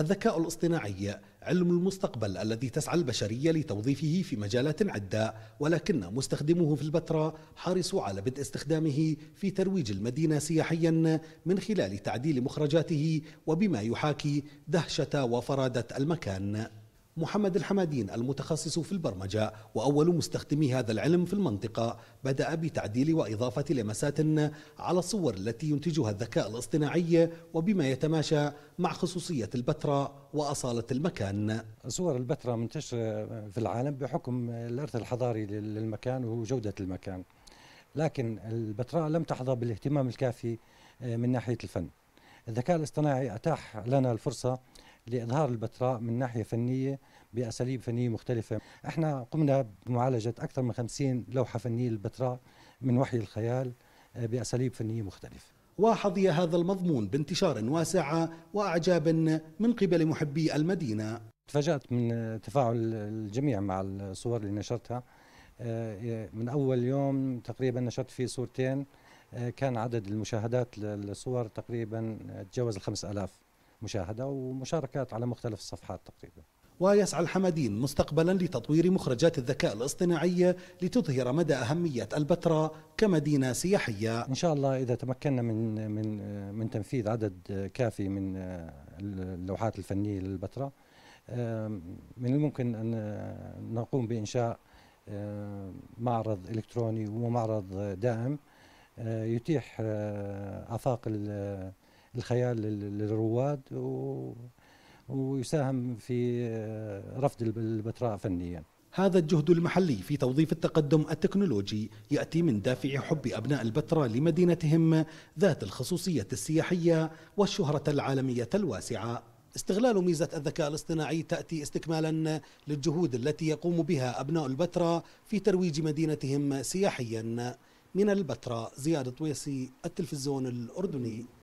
الذكاء الاصطناعي علم المستقبل الذي تسعى البشرية لتوظيفه في مجالات عدة ولكن مستخدموه في البتراء حرصوا على بدء استخدامه في ترويج المدينة سياحيا من خلال تعديل مخرجاته وبما يحاكي دهشة وفرادة المكان محمد الحمادين المتخصص في البرمجة وأول مستخدمي هذا العلم في المنطقة بدأ بتعديل وإضافة لمسات على الصور التي ينتجها الذكاء الاصطناعي وبما يتماشى مع خصوصية البتراء وأصالة المكان صور البتراء منتشرة في العالم بحكم الإرث الحضاري للمكان وجودة المكان لكن البتراء لم تحظى بالاهتمام الكافي من ناحية الفن الذكاء الاصطناعي أتاح لنا الفرصة لإظهار البتراء من ناحية فنية بأساليب فنية مختلفة احنا قمنا بمعالجة أكثر من 50 لوحة فنية للبتراء من وحي الخيال آه، بأساليب فنية مختلفة وحظي هذا المضمون بانتشار واسع وأعجاب من قبل محبي المدينة تفاجأت من تفاعل الجميع مع الصور اللي نشرتها آه، من أول يوم تقريبا نشرت فيه صورتين آه، كان عدد المشاهدات للصور تقريبا تجاوز الخمس ألاف مشاهدة ومشاركات على مختلف الصفحات تقريبا ويسعى الحمدين مستقبلا لتطوير مخرجات الذكاء الاصطناعي لتظهر مدى أهمية البتراء كمدينة سياحية إن شاء الله إذا تمكنا من, من, من تنفيذ عدد كافي من اللوحات الفنية للبتراء من الممكن أن نقوم بإنشاء معرض إلكتروني ومعرض دائم يتيح آه، آفاق الخيال للرواد و ويساهم في رفض البتراء فنيا هذا الجهد المحلي في توظيف التقدم التكنولوجي ياتي من دافع حب ابناء البتراء لمدينتهم ذات الخصوصيه السياحيه والشهره العالميه الواسعه. استغلال ميزه الذكاء الاصطناعي تاتي استكمالا للجهود التي يقوم بها ابناء البتراء في ترويج مدينتهم سياحيا. من البتراء زياد طويسي التلفزيون الاردني.